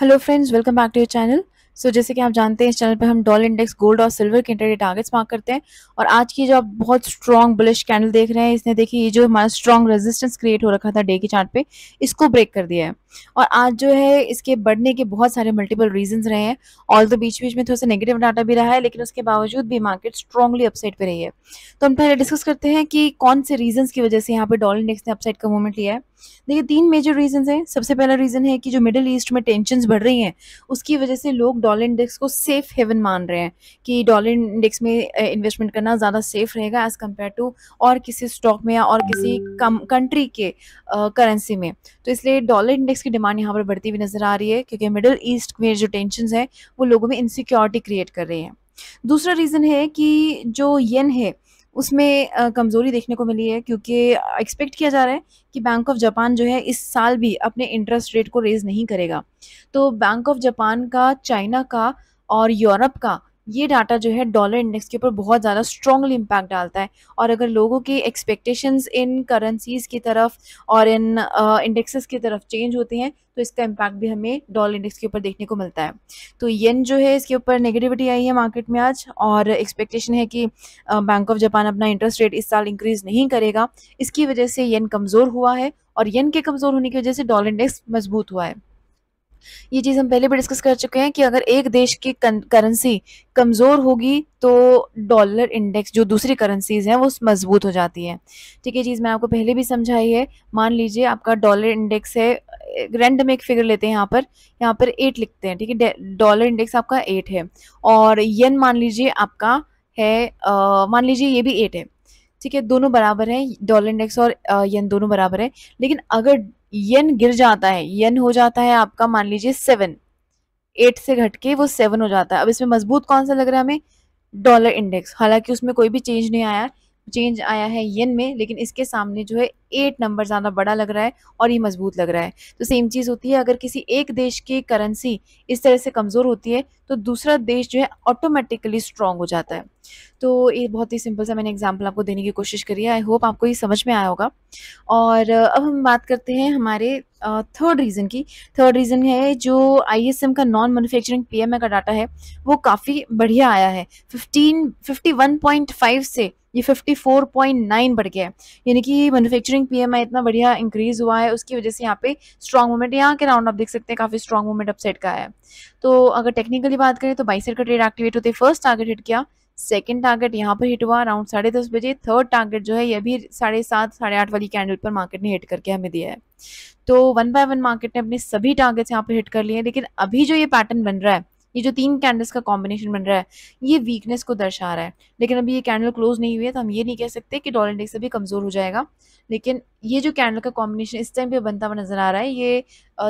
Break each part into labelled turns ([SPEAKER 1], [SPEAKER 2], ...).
[SPEAKER 1] hello friends welcome back to your channel so जैसे कि आप जानते हैं इस चैनल पर हम डॉल इंडेक्स गोल्ड और सिल्वर के इंटरडे टारगेट्स मार्क करते हैं और आज की जो आप बहुत स्ट्रॉन्ग बुलिश कैंडल देख रहे हैं इसने देखिए ये जो हमारा स्ट्रॉन्ग रेजिस्टेंस क्रिएट हो रखा था डे के चार्ट पे इसको ब्रेक कर दिया है और आज जो है इसके बढ़ने के बहुत सारे मल्टीपल रीजन रहे हैं ऑल तो बीच बीच में थोड़ा सा नेगेटिव डाटा भी रहा है लेकिन उसके बावजूद भी मार्केट स्ट्रॉन्गली अपसाइड पर रही है तो हम पहले डिस्कस करते हैं कि कौन से रीजन की वजह से यहाँ पर डॉल इंडेक्स ने अपसाइड का मूवमेंट लिया है देखिए तीन मेजर रीजन हैं सबसे पहला रीज़न है कि जो मिडिल ईस्ट में टेंशन बढ़ रही हैं उसकी वजह से लोग डॉलर इंडेक्स को सेफ हेवन मान रहे हैं कि डॉलर इंडेक्स में इन्वेस्टमेंट करना ज़्यादा सेफ रहेगा एज़ कम्पेयर टू और किसी स्टॉक में या और किसी कम कंट्री के करेंसी में तो इसलिए डॉलर इंडेक्स की डिमांड यहाँ पर बढ़ती हुई नज़र आ रही है क्योंकि मिडिल ईस्ट में जो टेंशन है वो लोगों में इनसिक्योरिटी क्रिएट कर रहे हैं दूसरा रीज़न है कि जो येन है उसमें कमज़ोरी देखने को मिली है क्योंकि एक्सपेक्ट किया जा रहा है कि बैंक ऑफ जापान जो है इस साल भी अपने इंटरेस्ट रेट को रेज़ नहीं करेगा तो बैंक ऑफ जापान का चाइना का और यूरोप का ये डाटा जो है डॉलर इंडेक्स के ऊपर बहुत ज़्यादा स्ट्रॉन्गली इम्पैक्ट डालता है और अगर लोगों की एक्सपेक्टेशंस इन करेंसीज़ की तरफ और इन इंडेक्सेस uh, की तरफ चेंज होते हैं तो इसका इम्पैक्ट भी हमें डॉलर इंडेक्स के ऊपर देखने को मिलता है तो येन जो है इसके ऊपर नेगेटिविटी आई है मार्केट में आज और एक्सपेक्टेशन है कि बैंक ऑफ जापान अपना इंटरेस्ट रेट इस साल इंक्रीज़ नहीं करेगा इसकी वजह से येन कमज़ोर हुआ है और येन के कमज़ोर होने की वजह से डॉलर इंडेक्स मजबूत हुआ है ये चीज़ हम पहले भी डिस्कस कर चुके हैं कि अगर एक देश की करेंसी कमज़ोर होगी तो डॉलर इंडेक्स जो दूसरी करेंसीज हैं वो मजबूत हो जाती है ठीक है चीज़ मैं आपको पहले भी समझाई है मान लीजिए आपका डॉलर इंडेक्स है रेंट एक फिगर लेते हैं यहाँ पर यहाँ पर एट लिखते हैं ठीक है डॉलर इंडेक्स आपका एट है और येन मान लीजिए आपका है आ, मान लीजिए ये भी एट है ठीक है दोनों बराबर हैं डॉलर इंडेक्स और येन दोनों बराबर है लेकिन अगर यन गिर जाता है यन हो जाता है आपका मान लीजिए सेवन एट से घट के वो सेवन हो जाता है अब इसमें मजबूत कौन सा लग रहा है हमें डॉलर इंडेक्स हालांकि उसमें कोई भी चेंज नहीं आया चेंज आया है यन में लेकिन इसके सामने जो है एट नंबर ज़्यादा बड़ा लग रहा है और ये मजबूत लग रहा है तो सेम चीज़ होती है अगर किसी एक देश की करेंसी इस तरह से कमज़ोर होती है तो दूसरा देश जो है ऑटोमेटिकली स्ट्रॉन्ग हो जाता है तो ये बहुत ही सिंपल सा मैंने एग्जाम्पल आपको देने की कोशिश करी है आई होप आपको ये समझ में आया होगा और अब हम बात करते हैं हमारे थर्ड रीज़न की थर्ड रीज़न है जो आई का नॉन मैन्युफैक्चरिंग पीएमए का डाटा है वो काफ़ी बढ़िया आया है fifteen fifty one point five से ये फिफ्टी फोर पॉइंट नाइन बढ़ गया है यानी कि मैन्युफैक्चरिंग जिंक पीएमआई इतना बढ़िया इंक्रीज हुआ है उसकी वजह से यहाँ पे स्ट्रॉन्ग मूवमेंट यहाँ के राउंड आप देख सकते हैं काफ़ी स्ट्रॉन्ग मूवमेंट अपसेट का है तो अगर टेक्निकली बात करें तो बाईसेट का ट्रेड एक्टिवेट होते फर्स्ट टारगेट हिट किया सेकेंड टारगेट यहाँ पर हिट हुआ अराउंड साढ़े दस बजे थर्ड टारगेट जो है ये भी साढ़े सात साढ़े आठ वाली कैंडल पर मार्केट ने हिट करके हमें दिया है तो वन बाय वन मार्केट ने अपने सभी टारगेट्स यहाँ पर हिट कर लिए लेकिन अभी जो ये पैटर्न बन रहा है ये जो तीन कैंडल्स का कॉम्बिनेशन बन रहा है ये वीकनेस को दर्शा रहा है लेकिन अभी ये कैंडल क्लोज नहीं हुई है तो हम ये नहीं कह सकते कि डॉलर इंडेक्स अभी कमज़ोर हो जाएगा लेकिन ये जो कैंडल का कॉम्बिनेशन इस टाइम पे बनता हुआ नज़र आ रहा है ये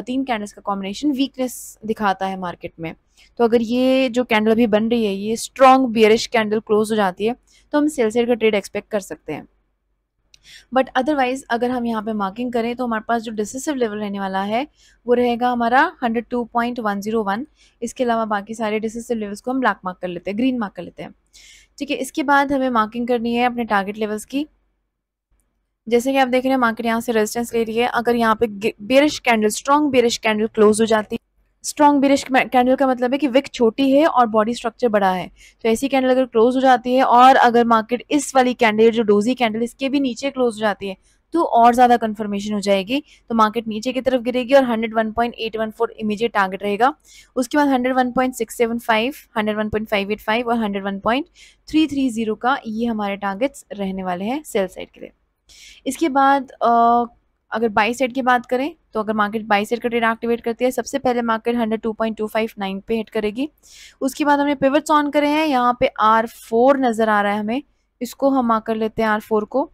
[SPEAKER 1] तीन कैंडल्स का कॉम्बिनेशन वीकनेस दिखाता है मार्केट में तो अगर ये जो कैंडल अभी बन रही है ये स्ट्रॉन्ग बियरिश कैंडल क्लोज हो जाती है तो हम सेल साइड का ट्रेड एक्सपेक्ट कर सकते हैं बट अदरवाइज़ अगर हम यहाँ पे मार्किंग करें तो हमारे पास जो डिसिसिव लेवल रहने वाला है वो रहेगा हमारा 102.101 इसके अलावा बाकी सारे डिसिसिव लेवल्स को हम ब्लैक मार्क कर लेते हैं ग्रीन मार्क कर लेते हैं ठीक है इसके बाद हमें मार्किंग करनी है अपने टारगेट लेवल्स की जैसे कि आप देख रहे हैं मार्केट यहाँ से रेजिस्टेंस ले रही है अगर यहाँ पे bearish candle strong bearish candle close हो जाती है स्ट्रॉन्ग बिरिश कैंडल का मतलब है कि विक छोटी है और बॉडी स्ट्रक्चर बड़ा है तो ऐसी कैंडल अगर क्लोज हो जाती है और अगर मार्केट इस वाली कैंडल जो डोजी कैंडल इसके भी नीचे क्लोज हो जाती है तो और ज़्यादा कंफर्मेशन हो जाएगी तो मार्केट नीचे की तरफ गिरेगी और 101.814 इमीडिएट टारगेट रहेगा उसके बाद 101.675, 101.585 और 101.330 का ये हमारे टारगेट्स रहने वाले हैं सेल साइड के लिए इसके बाद आ, अगर बाई साइड की बात करें तो अगर मार्केट बाई साइड का ट्रेड एक्टिवेट करती है सबसे पहले market hundred two point two five nine पे हिट करेगी उसके बाद हमने पिवट्स ऑन करे हैं यहाँ पे आर फोर नज़र आ रहा है हमें इसको हम आकर लेते हैं आर फोर को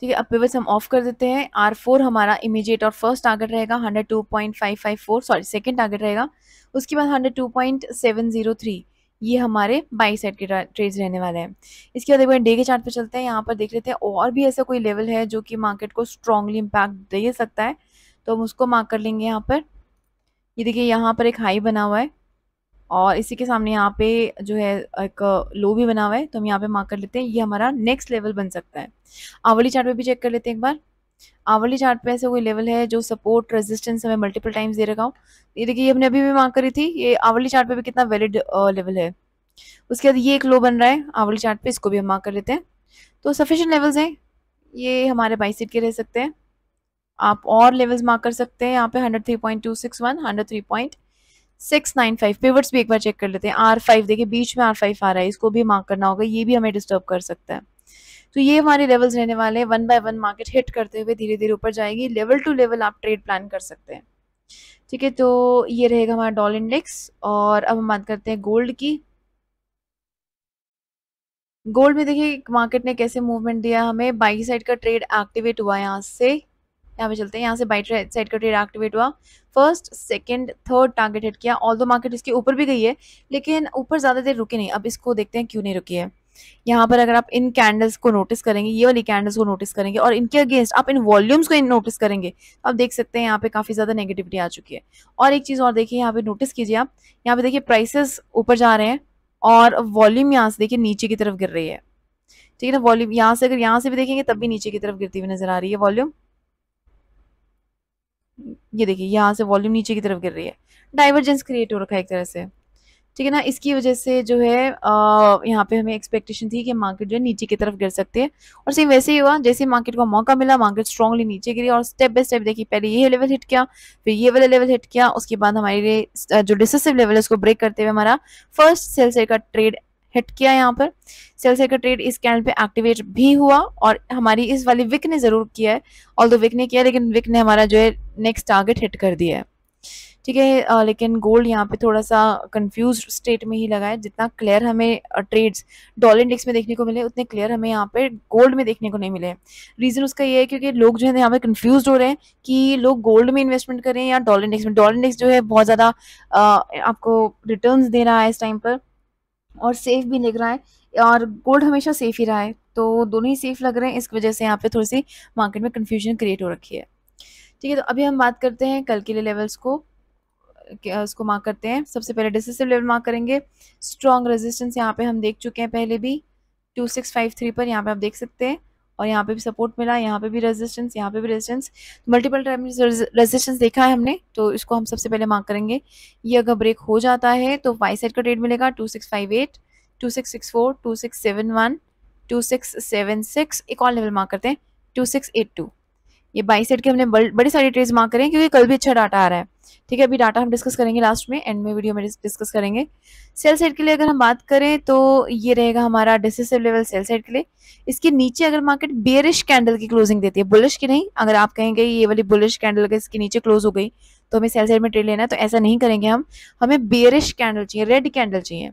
[SPEAKER 1] ठीक है अब पिवट्स हम ऑफ कर देते हैं आर फोर हमारा इमीजिएट और फर्स्ट टारगेट रहेगा hundred two point five five four sorry second target रहेगा उसके बाद hundred two point seven zero three ये हमारे बाई साइड के ट्रेड्स रहने वाले हैं इसके बाद एक बार डे के चार्ट पे चलते हैं यहाँ पर देख लेते हैं और भी ऐसा कोई लेवल है जो कि मार्केट को स्ट्रांगली इम्पैक्ट दे सकता है तो हम उसको मार्क कर लेंगे यहाँ पर ये देखिए यहाँ पर एक हाई बना हुआ है और इसी के सामने यहाँ पे जो है एक लो भी बना हुआ है तो हम यहाँ पे मार्क कर लेते हैं ये हमारा नेक्स्ट लेवल बन सकता है आवली चार्ट पे भी चेक कर लेते हैं एक बार आवली चार्ट पे ऐसा कोई लेवल है जो सपोर्ट रेजिस्टेंस हमें मल्टीपल टाइम्स दे रखा हो ये देखिए ये हमने अभी भी मांग करी थी ये आवली चार्ट पे भी कितना वैलिड लेवल है उसके बाद ये एक लो बन रहा है आवली चार्ट पे इसको भी हम मार्क कर लेते हैं तो सफिशेंट लेवल्स हैं ये हमारे बाईस के रह सकते हैं आप और लेवल्स मार्क कर सकते हैं यहाँ पे hundred three point two six one hundred three point six nine five pivots भी एक बार चेक कर लेते हैं आर फाइव देखिए बीच में आर फाइव आ रहा है इसको भी मार्क करना होगा ये भी हमें डिस्टर्ब कर सकता है तो ये हमारे लेवल्स रहने वाले हैं one by one market hit करते हुए धीरे धीरे ऊपर जाएगी लेवल टू लेवल आप ट्रेड प्लान कर सकते हैं ठीक है तो ये रहेगा हमारा डॉल इंडेक्स और अब हम बात करते हैं गोल्ड की गोल्ड में देखिए मार्केट ने कैसे मूवमेंट दिया हमें बाई साइड का ट्रेड एक्टिवेट हुआ यहाँ से यहाँ पे चलते हैं यहाँ से बाई साइड का ट्रेड एक्टिवेट हुआ first second third target hit किया ऑल दो मार्केट इसके ऊपर भी गई है लेकिन ऊपर ज़्यादा देर रुकी नहीं अब इसको देखते हैं क्यों नहीं रुकी है यहाँ पर अगर आप इन कैंडल्स को नोटिस करेंगे ये वाली कैंडल्स को नोटिस करेंगे और इनके अगेंस्ट आप इन वॉल्यूम्स को नोटिस करेंगे आप देख सकते हैं यहाँ पे काफ़ी ज़्यादा नेगेटिविटी आ चुकी है और एक चीज़ और देखिए यहाँ पे नोटिस कीजिए आप यहाँ पे देखिए प्राइसेस ऊपर जा रहे हैं और वॉल्यूम यहाँ से देखिए नीचे की तरफ गिर रही है ठीक है ना वॉल्यूम यहाँ से अगर यहाँ से भी देखेंगे तब भी नीचे की तरफ गिरती हुई नजर आ रही है वॉल्यूम ये देखिए यहाँ से वॉल्यूम नीचे की तरफ गिर रही है डाइवर्जेंस क्रिएट हो रखा है एक तरह से ठीक है ना इसकी वजह से जो है यहाँ पे हमें एक्सपेक्टेशन थी कि मार्केट जो है नीचे की तरफ गिर सकते हैं और सेम वैसे ही हुआ जैसे मार्केट को मौका मिला मार्केट स्ट्रांगली नीचे गिरी और स्टेप बाय स्टेप देखिए पहले ये लेवल हिट किया फिर ये वाला लेवल हिट किया उसके बाद हमारे लिए जो डिसिसिव लेवल है उसको ब्रेक करते हुए हमारा फर्स्ट सेल से का ट्रेड हिट किया यहाँ पर सेल से का ट्रेड इस कैंडल पे एक्टिवेट भी हुआ और हमारी इस वाली विक ने जरूर किया है ऑल दो विक ने किया लेकिन विक ने हमारा जो है नेक्स्ट टारगेट हिट कर दिया है ठीक है लेकिन गोल्ड यहाँ पे थोड़ा सा कंफ्यूज स्टेट में ही लगा है जितना क्लियर हमें ट्रेड्स डॉलर इंडेक्स में देखने को मिले उतने क्लियर हमें यहाँ पे गोल्ड में देखने को नहीं मिले रीज़न उसका ये है क्योंकि लोग जो है यहाँ पे कन्फ्यूज हो रहे हैं कि लोग गोल्ड में इन्वेस्टमेंट करें या डॉलर इंडेक्स में डॉलर इंडेक्स जो है बहुत ज़्यादा आपको रिटर्न दे रहा है इस टाइम पर और सेफ भी लग रहा है और गोल्ड हमेशा सेफ ही रहा है तो दोनों ही सेफ लग रहे हैं इस वजह से यहाँ पे थोड़ी सी मार्केट में कन्फ्यूजन क्रिएट हो रखी है ठीक है तो अभी हम बात करते हैं कल के लिए लेवल्स को उसको मार्क करते हैं सबसे पहले डिसिसिव लेवल मार्क करेंगे स्ट्रॉन्ग रेजिस्टेंस यहाँ पे हम देख चुके हैं पहले भी टू सिक्स फाइव थ्री पर यहाँ पे आप देख सकते हैं और यहाँ पे भी सपोर्ट मिला यहाँ पे भी रेजिस्टेंस यहाँ पे भी रेजिस्टेंस मल्टीपल टाइम रेजिस्टेंस देखा है हमने तो इसको हम सबसे पहले मार्क करेंगे ये अगर ब्रेक हो जाता है तो वाई साइड का ट्रेड मिलेगा two six five eight two six six four two six seven one two six seven six एक और लेवल मार्क करते हैं टू सिक्स एट टू ये बाई साइड के हमने बड़ी सारी ट्रेड मार्क करें क्योंकि कल भी अच्छा डाटा आ रहा है ठीक है अभी डाटा हम डिस्कस करेंगे लास्ट में एंड में वीडियो में डिस्कस करेंगे सेल साइड के लिए अगर हम बात करें तो ये रहेगा हमारा डिसिसिव लेवल सेल साइड के लिए इसके नीचे अगर मार्केट बेरिश कैंडल की क्लोजिंग देती है बुलिश की नहीं अगर आप कहेंगे ये वाली बुलिश कैंडल अगर इसके नीचे क्लोज हो गई तो हमें सेल साइड में ट्रेड लेना है तो ऐसा नहीं करेंगे हम हमें बेरिश कैंडल चाहिए रेड कैंडल चाहिए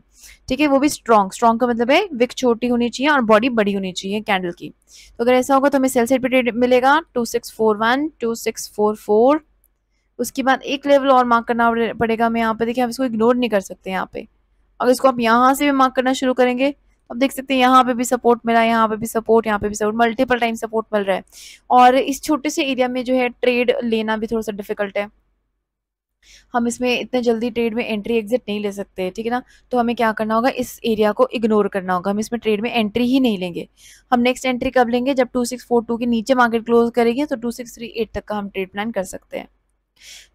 [SPEAKER 1] ठीक है वो भी स्ट्रॉन्ग स्ट्रॉन्ग का मतलब है विक छोटी होनी चाहिए और बॉडी बड़ी होनी चाहिए कैंडल की तो अगर ऐसा होगा तो हमें सेल साइड पर ट्रेड मिलेगा two six four one two six four four उसके बाद एक लेवल और मार्क करना पड़ेगा हमें यहाँ पे देखिए आप इसको इग्नोर नहीं कर सकते यहाँ पे अगर इसको आप यहाँ से भी मार्क करना शुरू करेंगे तो आप देख सकते हैं यहाँ पे भी सपोर्ट मिला है यहाँ पे भी सपोर्ट यहाँ पे भी सपोर्ट मल्टीपल टाइम सपोर्ट मिल रहा है और इस छोटे से एरिया में जो है ट्रेड लेना भी थोड़ा सा डिफिकल्ट है हम इसमें इतने जल्दी ट्रेड में एंट्री एग्जिट नहीं ले सकते ठीक है ना तो हमें क्या करना होगा इस एरिया को इग्नोर करना होगा हम इसमें ट्रेड में एंट्री ही नहीं लेंगे हम नेक्स्ट एंट्री कब लेंगे जब 2642 के नीचे मार्केट क्लोज करेगी तो 2638 तक का हम ट्रेड प्लान कर सकते हैं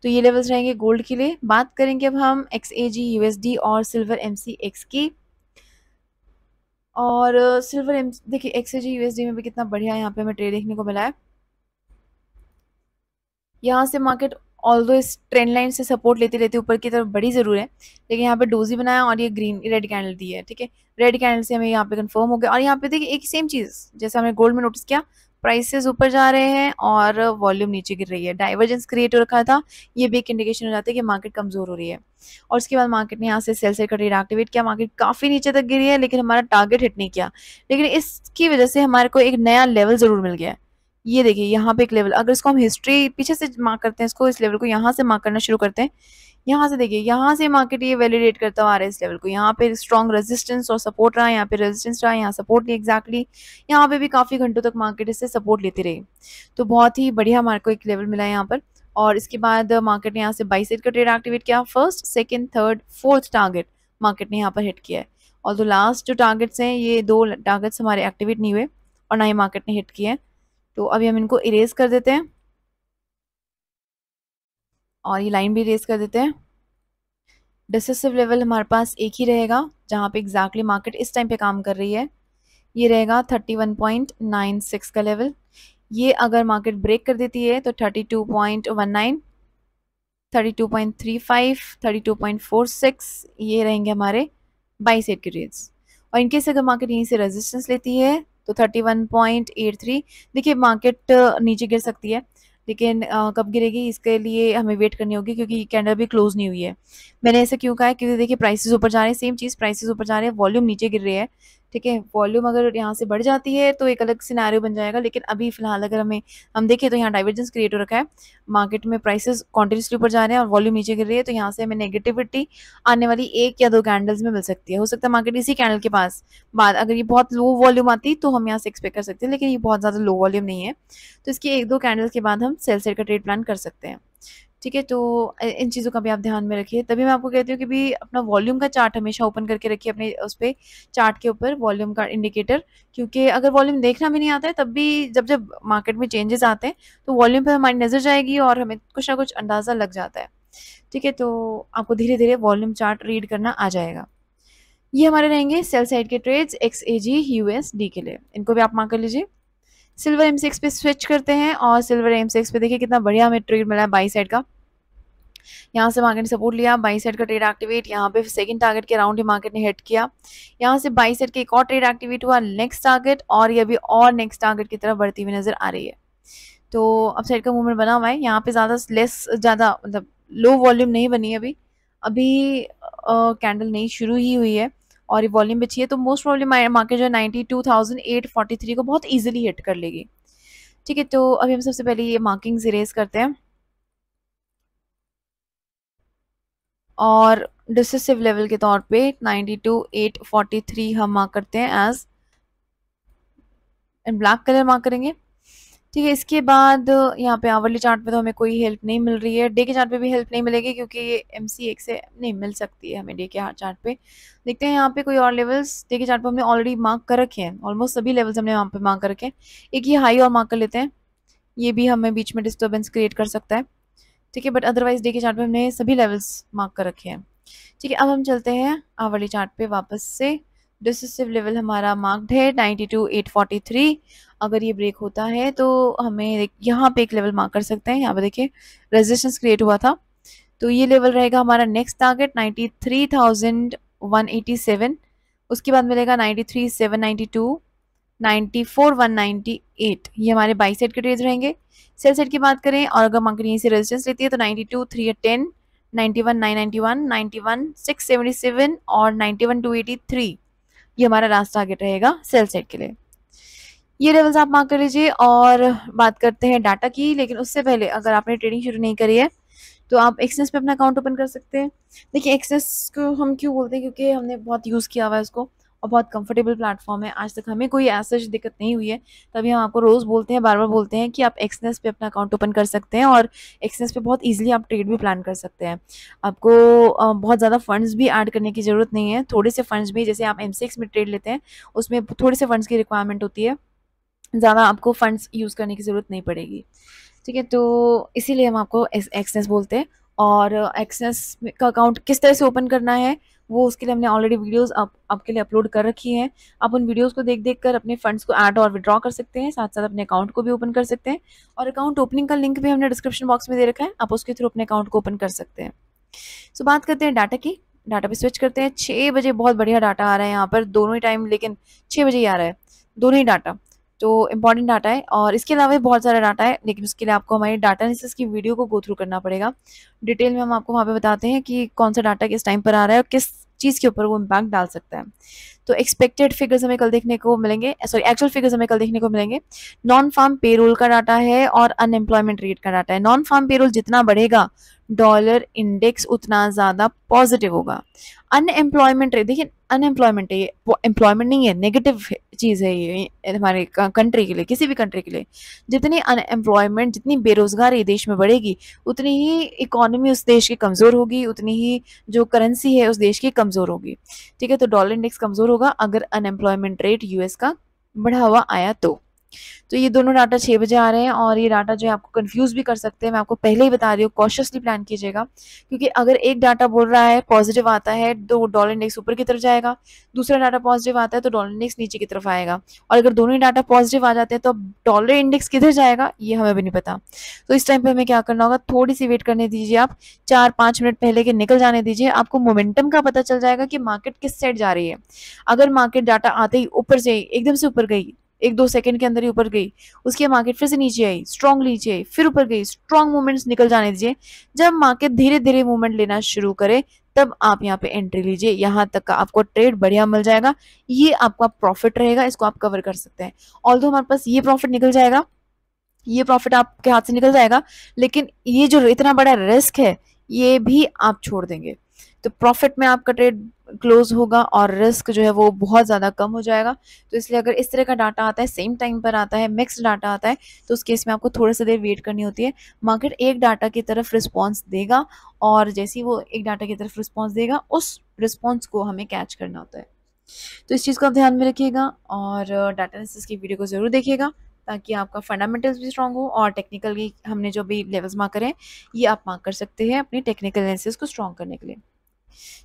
[SPEAKER 1] तो ये लेवल्स रहेंगे गोल्ड के लिए बात करेंगे अब हम एक्स ए जी यूएसडी और सिल्वर एम सी एक्स की और सिल्वर एम देखिए एक्स ए जी यूएसडी में भी कितना बढ़िया यहाँ पे हमें ट्रेड देखने को मिला है यहाँ से मार्केट ऑल दो इस ट्रेंड लाइन से सपोर्ट लेते लेते ऊपर की तरफ बड़ी ज़रूर है लेकिन यहाँ पे डोजी बनाया और ये ग्रीन रेड कैंडल दी है ठीक है रेड कैंडल से हमें यहाँ पे कंफर्म हो गया और यहाँ पे देखिए एक सेम चीज़ जैसे हमने गोल्ड में नोटिस किया प्राइसेस ऊपर जा रहे हैं और वॉल्यूम नीचे गिर रही है डाइवर्जेंस क्रिएट हो रखा था ये भी एक इंडिकेशन हो जाता है कि मार्केट कमज़ोर हो रही है और उसके बाद मार्केट ने यहाँ से सेल से कट एक्टिवेट किया मार्केट काफ़ी नीचे तक गिरी है लेकिन हमारा टारगेट हिट नहीं किया लेकिन इसकी वजह से हमारे को एक नया लेवल ज़रूर मिल गया है ये देखिए यहाँ पे एक लेवल अगर इसको हम हिस्ट्री पीछे से मार्क करते हैं इसको इस लेवल को यहाँ से मार्क करना शुरू करते हैं यहाँ से देखिए यहाँ से मार्केट ये वैलिडेट करता हुआ आ रहा है इस लेवल को यहाँ पे स्ट्रॉन्ग रेजिस्टेंस और सपोर्ट रहा है यहाँ पे रेजिस्टेंस रहा है यहाँ सपोर्ट नहीं एक्जैक्टली यहाँ पे भी काफ़ी घंटों तक मार्केट इससे सपोर्ट लेते रहे तो बहुत ही बढ़िया हमारे को एक लेवल मिला है यहाँ पर और इसके बाद मार्केट ने यहाँ से बाई का ट्रेड एक्टिवेट किया first second third fourth target market ने यहाँ पर हिट किया है और जो लास्ट जो टारगेट्स हैं ये दो टारगेट्स हमारे एक्टिवेट नहीं हुए और ना ही मार्केट ने हिट किया है तो अभी हम इनको इरेज कर देते हैं और ये लाइन भी इरेज कर देते हैं डिसेसिव लेवल हमारे पास एक ही रहेगा जहाँ पे एग्जैक्टली मार्केट इस टाइम पे काम कर रही है ये रहेगा 31.96 का लेवल ये अगर मार्केट ब्रेक कर देती है तो 32.19 32.35 32.46 ये रहेंगे हमारे बाई सेट के रेट्स और इनकेस अगर मार्केट यहीं से रेजिस्टेंस लेती है तो 31.83 देखिए मार्केट नीचे गिर सकती है लेकिन कब गिरेगी इसके लिए हमें वेट करनी होगी क्योंकि कैंडल भी क्लोज नहीं हुई है मैंने ऐसे क्यों कहा है क्योंकि देखिए प्राइसेस ऊपर जा रहे हैं सेम चीज़ प्राइसेस ऊपर जा रहे हैं वॉल्यूम नीचे गिर रही है ठीक है वॉल्यूम अगर यहाँ से बढ़ जाती है तो एक अलग सिनेरियो बन जाएगा लेकिन अभी फिलहाल अगर हमें हम देखें तो यहाँ डाइवर्जेंस क्रिएट हो रखा है मार्केट में प्राइसेस कॉन्टिन्यूसली ऊपर जा रहे हैं और वॉल्यूम नीचे गिर रही है तो यहाँ से हमें नेगेटिविटी आने वाली एक या दो कैंडल्स में मिल सकती है हो सकता है मार्केट इसी कैंडल के पास बाद अगर ये बहुत लो वॉल्यूम आती तो हम यहाँ से एक्सपेक्ट कर सकते हैं लेकिन ये बहुत ज़्यादा लो वॉल्यूम नहीं है तो इसकी एक दो कैंडल्स के बाद हम सेल सेट का ट्रेड प्लान कर सकते हैं ठीक है तो इन चीज़ों का भी आप ध्यान में रखिए तभी मैं आपको कहती हूँ कि भी अपना वॉल्यूम का चार्ट हमेशा ओपन करके रखिए अपने उस पर चार्ट के ऊपर वॉल्यूम का इंडिकेटर क्योंकि अगर वॉल्यूम देखना भी नहीं आता है तब भी जब जब मार्केट में चेंजेस आते हैं तो वॉल्यूम पर हमारी नज़र जाएगी और हमें कुछ ना कुछ अंदाज़ा लग जाता है ठीक है तो आपको धीरे धीरे वॉल्यूम चार्ट रीड करना आ जाएगा ये हमारे रहेंगे सेल साइड के trades X A G U S D के लिए इनको भी आप मांग कर लीजिए सिल्वर एम पे स्विच करते हैं और सिल्वर एम पे देखिए कितना बढ़िया हमें ट्रेड मिला है बाई साइड का यहाँ से मार्केट ने सपोर्ट लिया बाई साइड का ट्रेड एक्टिवेट यहाँ पे सेकंड टारगेट के राउंड ही मार्केट ने हिट किया यहाँ से बाई साइड के एक और ट्रेड एक्टिवेट हुआ नेक्स्ट टारगेट और ये अभी और नेक्स्ट टारगेट की तरफ बढ़ती हुई नजर आ रही है तो अब साइड का मूवमेंट बना हुआ है यहाँ पे ज़्यादा लेस ज़्यादा मतलब लो वॉल्यूम नहीं बनी अभी अभी कैंडल नहीं शुरू ही हुई है और ये वॉल्यूम बची है तो मोस्ट प्रॉब्लम मार्केट जो है ninety two thousand eight forty three को बहुत ईजिली हिट कर लेगी ठीक है तो अभी हम सबसे पहले ये मार्किंग्स इरेज करते हैं और डिसिसिव लेवल के तौर पे ninety two eight forty three हम मार्क करते हैं एज ब्लैक कलर मार्क करेंगे ठीक है इसके बाद यहाँ पे आवर्ली चार्ट पे तो हमें कोई हेल्प नहीं मिल रही है डे के चार्ट पे भी हेल्प नहीं मिलेगी क्योंकि ये एम सी एक से नहीं मिल सकती है हमें डे के हार्ट चार्ट पे देखते हैं यहाँ पे कोई और लेवल्स डे के चार्ट पे हमने ऑलरेडी मार्क कर रखे हैं ऑलमोस्ट सभी लेवल्स हमने यहाँ पे मार्क कर रखे हैं एक ये हाई और मार्क कर लेते हैं ये भी हमें बीच में डिस्टर्बेंस क्रिएट कर सकता है ठीक है बट अदरवाइज डे के चार्ट पे हमने सभी लेवल्स मार्क कर रखे हैं ठीक है अब हम चलते हैं आवर्ली चार्ट पे वापस से डिसिसिव लेवल हमारा मार्क्ड है 92843 अगर ये ब्रेक होता है तो हमें यहाँ पे एक लेवल मार्क कर सकते हैं यहाँ पे देखिए रेजिस्टेंस क्रिएट हुआ था तो ये लेवल रहेगा हमारा नेक्स्ट टारगेट 93,187 उसके बाद मिलेगा 93,792 94,198 ये हमारे बाई सेट के ट्रेज रहेंगे सेल सेट की बात करें और अगर मार्केट यहीं से रेजिस्टेंस लेती है तो नाइन्टी टू 91 991 91 677 और 91 ये हमारा लास्ट टारगेट रहेगा सेल सेट के लिए ये लेवल्स आप मार्क कर लीजिए और बात करते हैं डाटा की लेकिन उससे पहले अगर आपने ट्रेडिंग शुरू नहीं करी है तो आप एक्सनेस पे अपना अकाउंट ओपन कर सकते हैं देखिए एक्सनेस को हम क्यों बोलते हैं क्योंकि हमने बहुत यूज़ किया हुआ है इसको और बहुत कंफर्टेबल प्लेटफॉर्म है आज तक हमें कोई ऐसा दिक्कत नहीं हुई है तभी हम आपको रोज़ बोलते हैं बार बार बोलते हैं कि आप एक्सनेस पे अपना अकाउंट ओपन कर सकते हैं और एक्सनेस पे बहुत ईजिली आप ट्रेड भी प्लान कर सकते हैं आपको बहुत ज़्यादा फंड्स भी ऐड करने की ज़रूरत नहीं है थोड़े से फंड्स भी जैसे आप एम में ट्रेड लेते हैं उसमें थोड़े से फंड्स की रिक्वायरमेंट होती है ज़्यादा आपको फ़ंड्स यूज़ करने की ज़रूरत नहीं पड़ेगी ठीक है तो इसीलिए हम आपको एक्सनेस बोलते हैं और एक्सनेस का अकाउंट किस तरह से ओपन करना है वो उसके लिए हमने ऑलरेडी वीडियोस आप आपके लिए अपलोड कर रखी हैं आप उन वीडियोस को देख देख कर अपने फंड्स को ऐड और विड्रॉ कर सकते हैं साथ साथ अपने अकाउंट को भी ओपन कर सकते हैं और अकाउंट ओपनिंग का लिंक भी हमने डिस्क्रिप्शन बॉक्स में दे रखा है आप उसके थ्रू अपने अकाउंट को ओपन कर सकते हैं सो बात करते हैं डाटा की डाटा पर स्विच करते हैं छः बजे बहुत बढ़िया डाटा आ रहा है यहाँ पर दोनों ही टाइम लेकिन छः बजे ही आ रहा है दोनों ही डाटा तो इम्पोर्टेंट डाटा है और इसके अलावा बहुत सारा डाटा है लेकिन उसके लिए आपको हमारी डाटा एनालिसिस की वीडियो को गो थ्रू करना पड़ेगा डिटेल में हम आपको वहाँ पे बताते हैं कि कौन सा डाटा किस टाइम पर आ रहा है और किस चीज़ के ऊपर वो इम्पैक्ट डाल सकता है तो एक्सपेक्टेड फिगर्स हमें कल देखने को मिलेंगे सॉरी एक्चुअल फिगर्स हमें कल देखने को मिलेंगे नॉन फार्म पेरोल का डाटा है और अनएम्प्लॉयमेंट रेट का डाटा है नॉन फार्म पेरोल जितना बढ़ेगा डॉलर इंडेक्स उतना ज़्यादा पॉजिटिव होगा अनएम्प्लॉयमेंट रेट देखिए अनएम्प्लॉयमेंट है ये एम्प्लॉयमेंट नहीं है नेगेटिव चीज़ है ये हमारे कंट्री के लिए किसी भी कंट्री के लिए जितनी अनएम्प्लॉयमेंट जितनी बेरोज़गारी देश में बढ़ेगी उतनी ही इकोनॉमी उस देश की कमज़ोर होगी उतनी ही जो करेंसी है उस देश की कमज़ोर होगी ठीक है तो डॉलर इंडेक्स कमज़ोर होगा अगर अनएम्प्लॉयमेंट रेट यूएस का बढ़ा हुआ आया तो तो ये दोनों डाटा छः बजे आ रहे हैं और ये डाटा जो है आपको कंफ्यूज भी कर सकते हैं मैं आपको पहले ही बता रही हूँ कॉशियसली प्लान कीजिएगा क्योंकि अगर एक डाटा बोल रहा है पॉजिटिव आता है तो डॉलर इंडेक्स ऊपर की तरफ जाएगा दूसरा डाटा पॉजिटिव आता है तो डॉलर इंडेक्स नीचे की तरफ आएगा और अगर दोनों ही डाटा पॉजिटिव आ जाते हैं तो डॉलर इंडेक्स किधर जाएगा ये हमें भी नहीं पता तो इस टाइम पर हमें क्या करना होगा थोड़ी सी वेट करने दीजिए आप चार पाँच मिनट पहले के निकल जाने दीजिए आपको मोमेंटम का पता चल जाएगा कि मार्केट किस साइड जा रही है अगर मार्केट डाटा आते ही ऊपर से एकदम से ऊपर गई एक दो सेकंड के अंदर ही ऊपर गई उसकी मार्केट फिर से नीचे आई स्ट्रांग नीचे आई फिर ऊपर गई स्ट्रांग मूवमेंट्स निकल जाने दीजिए जब मार्केट धीरे धीरे मूवमेंट लेना शुरू करे तब आप यहाँ पे एंट्री लीजिए यहाँ तक का आपको ट्रेड बढ़िया मिल जाएगा ये आपका प्रॉफिट रहेगा इसको आप कवर कर सकते हैं ऑल हमारे पास ये प्रॉफिट निकल जाएगा ये प्रॉफिट आपके हाथ से निकल जाएगा लेकिन ये जो इतना बड़ा रिस्क है ये भी आप छोड़ देंगे तो प्रॉफिट में आपका ट्रेड क्लोज होगा और रिस्क जो है वो बहुत ज़्यादा कम हो जाएगा तो इसलिए अगर इस तरह का डाटा आता है सेम टाइम पर आता है मिक्स डाटा आता है तो उस केस में आपको थोड़ा सा देर वेट करनी होती है मार्केट एक डाटा की तरफ रिस्पॉन्स देगा और जैसे ही वो एक डाटा की तरफ रिस्पॉन्स देगा उस रिस्पॉन्स को हमें कैच करना होता है तो इस चीज़ को आप ध्यान में रखिएगा और डाटा एनालिसिस की वीडियो को ज़रूर देखिएगा ताकि आपका फंडामेंटल्स भी स्ट्रांग हो और टेक्निकल हमने जो भी लेवल्स मार्क करें ये आप मार्क कर सकते हैं अपनी टेक्निकल एनालिसिस को स्ट्रॉन्ग करने के लिए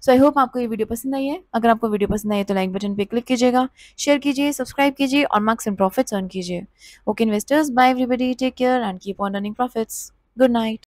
[SPEAKER 1] सो आई होप आपको ये वीडियो पसंद आई है अगर आपको वीडियो पसंद आई है तो लाइक बटन पे क्लिक कीजिएगा शेयर कीजिए सब्सक्राइब कीजिए और मार्क्स एंड प्रॉफिट्स अर्न कीजिए okay investors bye everybody take care and keep on earning profits good night